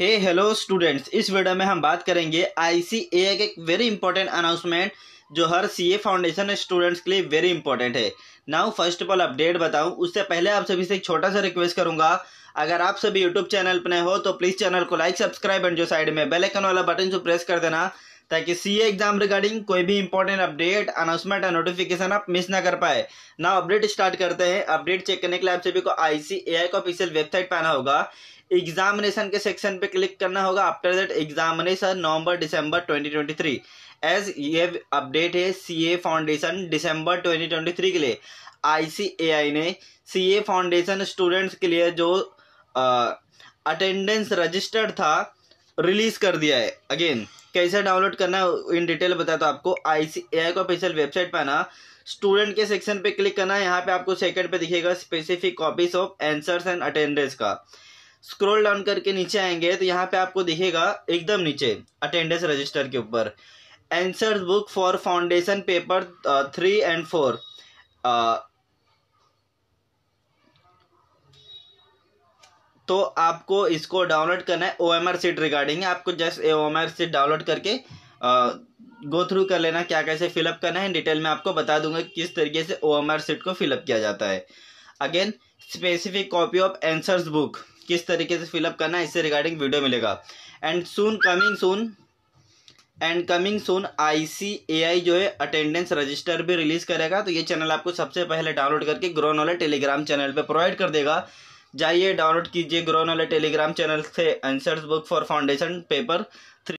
हे hello students इस video में हम बात करेंगे आई सी ए का एक वेरी इंपॉर्टेंट अनाउंसमेंट जो हर सी ए फाउंडेशन स्टूडेंट्स के लिए वेरी इंपॉर्टेंट है now first of all update बताऊं उससे पहले आप सभी से एक छोटा सा रिक्वेस्ट करूंगा अगर आप सभी यूट्यूब चैनल पर नए हो तो प्लीज़ चैनल को लाइक सब्सक्राइब एंड जो साइड में बेलेकन वाला बटन जो प्रेस कर देना ताकि सी एग्जाम रिगार्डिंग कोई भी इंपॉर्टेंट अपडेट अनाउंसमेंट या नोटिफिकेशन आप मिस ना कर पाए ना अपडेट स्टार्ट करते हैं अपडेट चेक करने के लिए आप सभी को आईसीएआई का ऑफिशियल वेबसाइट पर आना होगा एग्जामिनेशन के सेक्शन पे क्लिक करना होगा after that examination November December 2023 as ये अपडेट है सीए फाउंडेशन दिसंबर 2023 के लिए आईसीएआई ने सीए फाउंडेशन स्टूडेंट्स के लिए जो अटेंडेंस रजिस्टर्ड था रिलीज़ कर दिया है अगेन कैसे डाउनलोड करना है इन डिटेल बताया तो आपको आई सी ए आई ऑफिशियल वेबसाइट पर आना स्टूडेंट के सेक्शन पे क्लिक करना है यहाँ पे आपको सेकंड पे दिखेगा specific copies of answers and attendance का स्क्रॉल डाउन करके नीचे आएंगे तो यहाँ पे आपको दिखेगा एकदम नीचे अटेंडेंस रजिस्टर के ऊपर answers book for foundation paper three and four तो आपको इसको डाउनलोड करना है O M R sheet regarding आपको just O M R sheet download करके गो थ्रू कर लेना क्या कैसे फिलअप करना है डिटेल में आपको बता दूंगा किस तरीके से ओ एम आर सीट को फिलअप किया जाता है again specific copy of answers book किस तरीके से फिलअप करना है इससे रिगार्डिंग वीडियो मिलेगा and soon coming soon and coming soon आई जो है अटेंडेंस रजिस्टर भी रिलीज करेगा तो ये चैनल आपको सबसे पहले डाउनलोड करके ग्रो नॉलेज टेलीग्राम चैनल पर प्रोवाइड कर देगा जाइए डाउनलोड कीजिए वाले टेलीग्राम चैनल से answers book for foundation paper three